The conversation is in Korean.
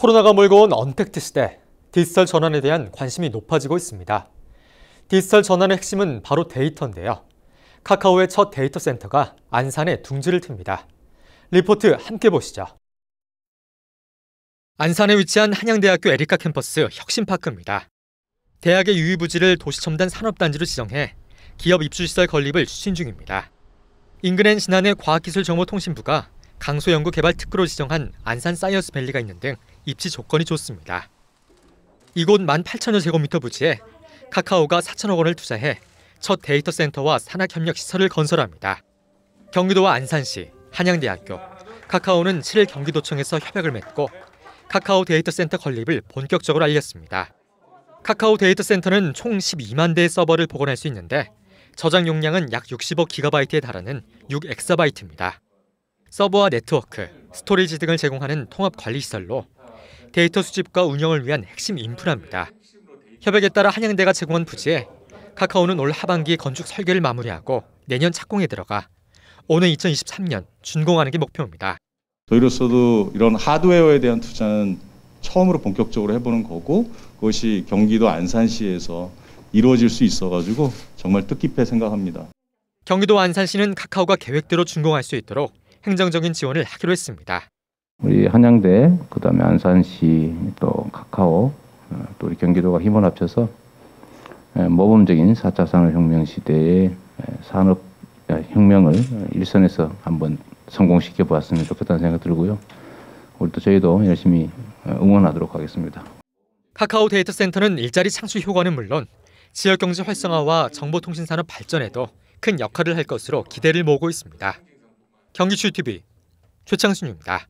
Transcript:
코로나가 몰고 온 언택트 시대, 디지털 전환에 대한 관심이 높아지고 있습니다. 디지털 전환의 핵심은 바로 데이터인데요. 카카오의 첫 데이터 센터가 안산에 둥지를 틉니다. 리포트 함께 보시죠. 안산에 위치한 한양대학교 에리카 캠퍼스 혁신파크입니다. 대학의 유이부지를 도시첨단 산업단지로 지정해 기업 입주시설 건립을 추진 중입니다. 인근엔 지난해 과학기술정보통신부가 강소연구개발특구로 지정한 안산 사이언스밸리가 있는 등 입지 조건이 좋습니다. 아. 이곳 18,000여 제곱미터 부지에 카카오가 4천억 원을 투자해 첫 데이터 센터와 산학협력 시설을 건설합니다. 경기도와 안산시, 한양대학교, 카카오는 7일 경기도청에서 협약을 맺고 카카오 데이터 센터 건립을 본격적으로 알렸습니다. 카카오 데이터 센터는 총 12만 대의 서버를 복원할 수 있는데 저장 용량은 약6 0 기가바이트에 달하는 6엑사바이트입니다. 서버와 네트워크, 스토리지 등을 제공하는 통합 관리 시설로 데이터 수집과 운영을 위한 핵심 인프라입니다. 협약에 따라 한양대가 제공한 부지에 카카오는 올 하반기 건축 설계를 마무리하고 내년 착공에 들어가 오는 2023년 준공하는 게 목표입니다. 저희로서도 이런 하드웨어에 대한 투자는 처음으로 본격적으로 해보는 거고 그것이 경기도 안산시에서 이루어질 수 있어가지고 정말 뜻깊게 생각합니다. 경기도 안산시는 카카오가 계획대로 준공할 수 있도록 행정적인 지원을 하기로 했습니다. 우리 한양대, 그 다음에 안산시, 또 카카오, 어, 또 우리 경기도가 힘을 합쳐서 모범적인 4차 산업혁명 시대의 산업혁명을 아, 일선에서 한번 성공시켜 보았으면 좋겠다는 생각 이 들고요. 오늘 또 저희도 열심히 어, 응원하도록 하겠습니다. 카카오 데이터 센터는 일자리 창출 효과는 물론 지역 경제 활성화와 정보통신 산업 발전에도 큰 역할을 할 것으로 기대를 모으고 있습니다. 경기출 TV 최창순입니다.